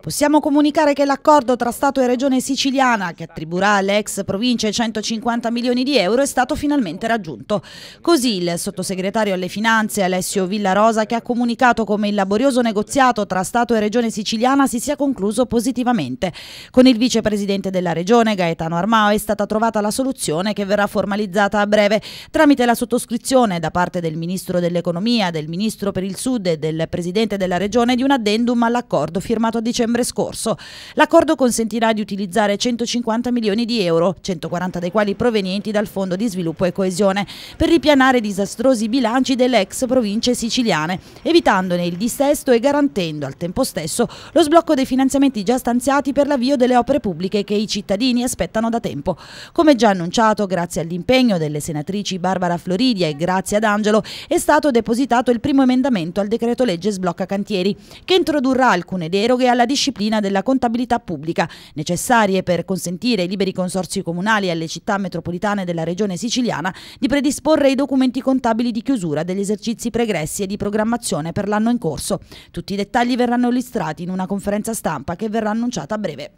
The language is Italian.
Possiamo comunicare che l'accordo tra Stato e Regione siciliana, che attribuirà alle ex province 150 milioni di euro, è stato finalmente raggiunto. Così il sottosegretario alle finanze Alessio Villarosa, che ha comunicato come il laborioso negoziato tra Stato e Regione siciliana si sia concluso positivamente. Con il vicepresidente della Regione, Gaetano Armao, è stata trovata la soluzione che verrà formalizzata a breve tramite la sottoscrizione da parte del Ministro dell'Economia, del Ministro per il Sud e del Presidente della Regione di un addendo addendum all'accordo firmato a dicembre scorso. L'accordo consentirà di utilizzare 150 milioni di euro, 140 dei quali provenienti dal Fondo di Sviluppo e Coesione, per ripianare i disastrosi bilanci delle ex province siciliane, evitandone il dissesto e garantendo al tempo stesso lo sblocco dei finanziamenti già stanziati per l'avvio delle opere pubbliche che i cittadini aspettano da tempo. Come già annunciato, grazie all'impegno delle senatrici Barbara Floridia e grazie ad Angelo, è stato depositato il primo emendamento al decreto legge sblocca cantieri, che entro introdurrà alcune deroghe alla disciplina della contabilità pubblica, necessarie per consentire ai liberi consorsi comunali e alle città metropolitane della regione siciliana di predisporre i documenti contabili di chiusura degli esercizi pregressi e di programmazione per l'anno in corso. Tutti i dettagli verranno illustrati in una conferenza stampa che verrà annunciata a breve.